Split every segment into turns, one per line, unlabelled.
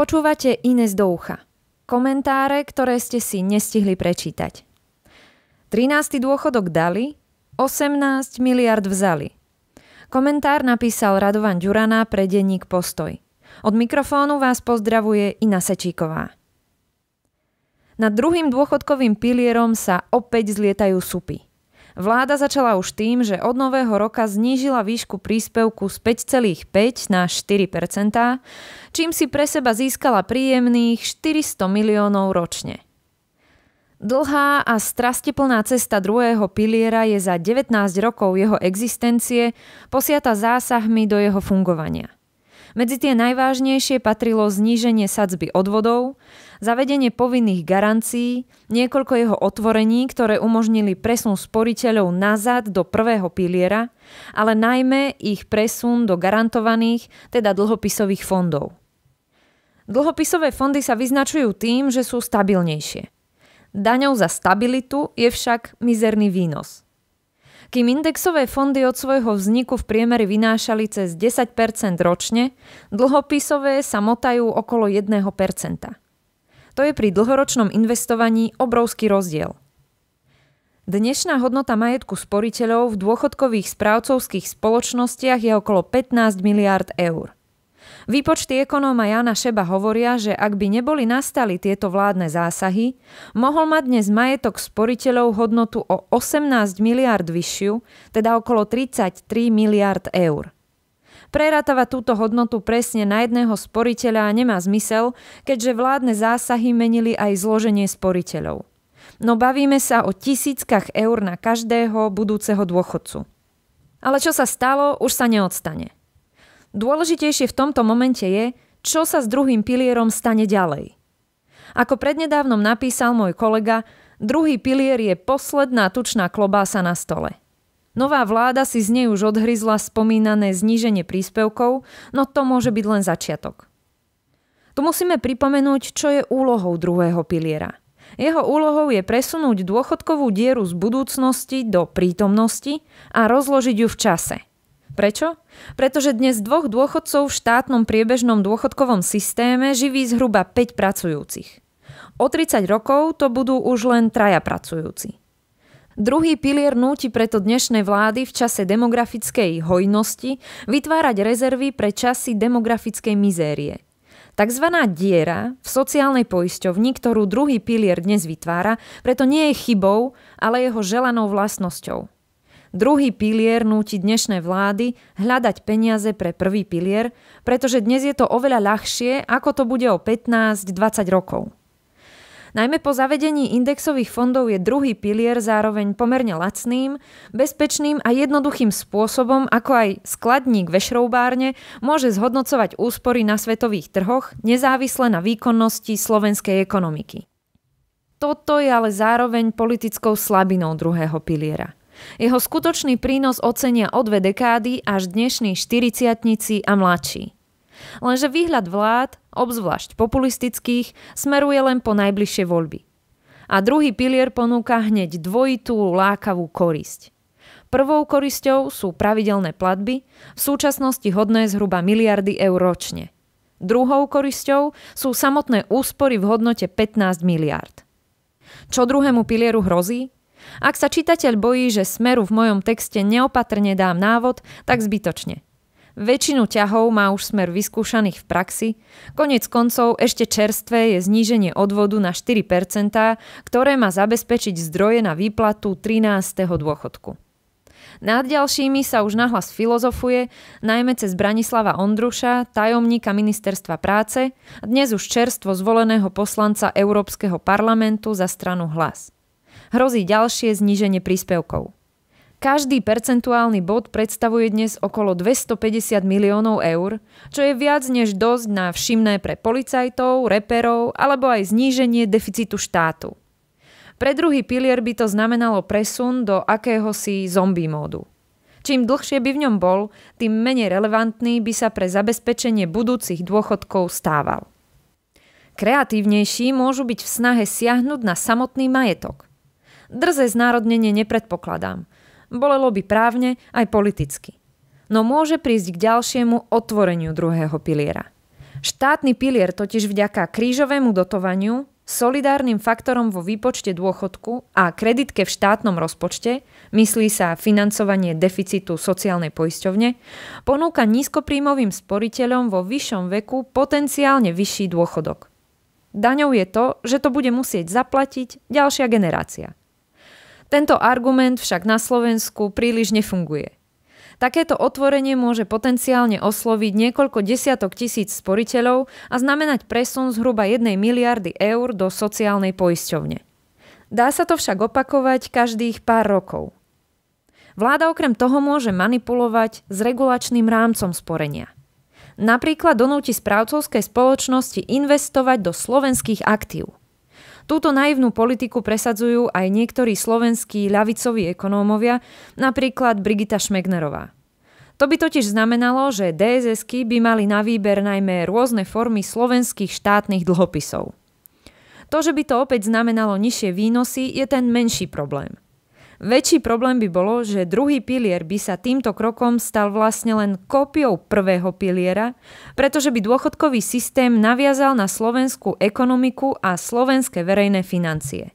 Počúvate Ines do ucha. Komentáre, ktoré ste si nestihli prečítať. 13. dôchodok dali, 18 miliard vzali. Komentár napísal Radovan Ďurana pre denník Postoj. Od mikrofónu vás pozdravuje Ina Sečíková. Nad druhým dôchodkovým pilierom sa opäť zlietajú supy – Vláda začala už tým, že od nového roka znížila výšku príspevku z 5,5 na 4 čím si pre seba získala príjemných 400 miliónov ročne. Dlhá a strastiplná cesta druhého piliera je za 19 rokov jeho existencie posiata zásahmi do jeho fungovania – medzi tie najvážnejšie patrilo zníženie sadzby odvodov, zavedenie povinných garancií, niekoľko jeho otvorení, ktoré umožnili presun sporiteľov nazad do prvého piliera, ale najmä ich presun do garantovaných, teda dlhopisových fondov. Dlhopisové fondy sa vyznačujú tým, že sú stabilnejšie. Daňou za stabilitu je však mizerný výnos – kým indexové fondy od svojho vzniku v priemere vynášali cez 10 ročne, dlhopisové sa motajú okolo 1 To je pri dlhoročnom investovaní obrovský rozdiel. Dnešná hodnota majetku sporiteľov v dôchodkových správcovských spoločnostiach je okolo 15 miliárd eur – Výpočty ekonóma Jana Šeba hovoria, že ak by neboli nastali tieto vládne zásahy, mohol mať dnes majetok sporiteľov hodnotu o 18 miliard vyššiu, teda okolo 33 miliard eur. Preratava túto hodnotu presne na jedného sporiteľa nemá zmysel, keďže vládne zásahy menili aj zloženie sporiteľov. No bavíme sa o tisíckach eur na každého budúceho dôchodcu. Ale čo sa stalo, už sa neodstane – Dôležitejšie v tomto momente je, čo sa s druhým pilierom stane ďalej. Ako prednedávnom napísal môj kolega, druhý pilier je posledná tučná klobása na stole. Nová vláda si z nej už odhryzla spomínané zníženie príspevkov, no to môže byť len začiatok. Tu musíme pripomenúť, čo je úlohou druhého piliera. Jeho úlohou je presunúť dôchodkovú dieru z budúcnosti do prítomnosti a rozložiť ju v čase – Prečo? Pretože dnes dvoch dôchodcov v štátnom priebežnom dôchodkovom systéme živí zhruba 5 pracujúcich. O 30 rokov to budú už len traja pracujúci. Druhý pilier núti preto dnešnej vlády v čase demografickej hojnosti vytvárať rezervy pre časy demografickej mizérie. Takzvaná diera v sociálnej poisťovni, ktorú druhý pilier dnes vytvára, preto nie je chybou, ale jeho želanou vlastnosťou. Druhý pilier núti dnešné vlády hľadať peniaze pre prvý pilier, pretože dnes je to oveľa ľahšie, ako to bude o 15-20 rokov. Najmä po zavedení indexových fondov je druhý pilier zároveň pomerne lacným, bezpečným a jednoduchým spôsobom, ako aj skladník ve šroubárne môže zhodnocovať úspory na svetových trhoch nezávisle na výkonnosti slovenskej ekonomiky. Toto je ale zároveň politickou slabinou druhého piliera – jeho skutočný prínos ocenia o dve dekády až dnešní štyriciatnici a mladší. Lenže výhľad vlád, obzvlášť populistických, smeruje len po najbližšie voľby. A druhý pilier ponúka hneď dvojitú lákavú korisť. Prvou korisťou sú pravidelné platby, v súčasnosti hodné zhruba miliardy eur ročne – Druhou korisťou sú samotné úspory v hodnote 15 miliard. Čo druhému pilieru hrozí? Ak sa čitateľ bojí, že smeru v mojom texte neopatrne dám návod, tak zbytočne. Väčšinu ťahov má už smer vyskúšaných v praxi, konec koncov ešte čerstvé je zníženie odvodu na 4%, ktoré má zabezpečiť zdroje na výplatu 13. dôchodku. Nad ďalšími sa už nahlas filozofuje, najmä cez Branislava Ondruša, tajomníka ministerstva práce, dnes už čerstvo zvoleného poslanca Európskeho parlamentu za stranu Hlas hrozí ďalšie zníženie príspevkov. Každý percentuálny bod predstavuje dnes okolo 250 miliónov eur, čo je viac než dosť na všimné pre policajtov, reperov alebo aj zníženie deficitu štátu. Pre druhý pilier by to znamenalo presun do akéhosi zombie módu. Čím dlhšie by v ňom bol, tým menej relevantný by sa pre zabezpečenie budúcich dôchodkov stával. Kreatívnejší môžu byť v snahe siahnuť na samotný majetok. Drze znárodnenie nepredpokladám. Bolelo by právne aj politicky. No môže prísť k ďalšiemu otvoreniu druhého piliera. Štátny pilier totiž vďaka krížovému dotovaniu, solidárnym faktorom vo výpočte dôchodku a kreditke v štátnom rozpočte, myslí sa financovanie deficitu sociálnej poisťovne, ponúka nízkopríjmovým sporiteľom vo vyššom veku potenciálne vyšší dôchodok. Daňou je to, že to bude musieť zaplatiť ďalšia generácia. Tento argument však na Slovensku príliš nefunguje. Takéto otvorenie môže potenciálne osloviť niekoľko desiatok tisíc sporiteľov a znamenať presun zhruba 1 miliardy eur do sociálnej poisťovne. Dá sa to však opakovať každých pár rokov. Vláda okrem toho môže manipulovať s regulačným rámcom sporenia. Napríklad donúti správcovskej spoločnosti investovať do slovenských aktív – Túto naivnú politiku presadzujú aj niektorí slovenskí ľavicoví ekonómovia, napríklad Brigita Šmegnerová. To by totiž znamenalo, že dss by mali na výber najmä rôzne formy slovenských štátnych dlhopisov. To, že by to opäť znamenalo nižšie výnosy, je ten menší problém – Väčší problém by bolo, že druhý pilier by sa týmto krokom stal vlastne len kópiou prvého piliera, pretože by dôchodkový systém naviazal na slovenskú ekonomiku a slovenské verejné financie.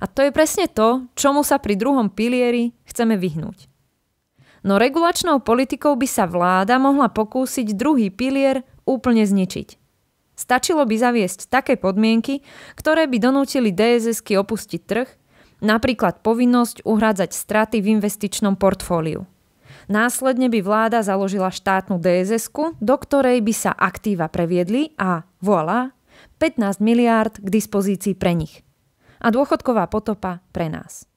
A to je presne to, čomu sa pri druhom pilieri chceme vyhnúť. No regulačnou politikou by sa vláda mohla pokúsiť druhý pilier úplne zničiť. Stačilo by zaviesť také podmienky, ktoré by donútili DSS-ky opustiť trh Napríklad povinnosť uhrádzať straty v investičnom portfóliu. Následne by vláda založila štátnu dss do ktorej by sa aktíva previedli a voilà, 15 miliárd k dispozícii pre nich. A dôchodková potopa pre nás.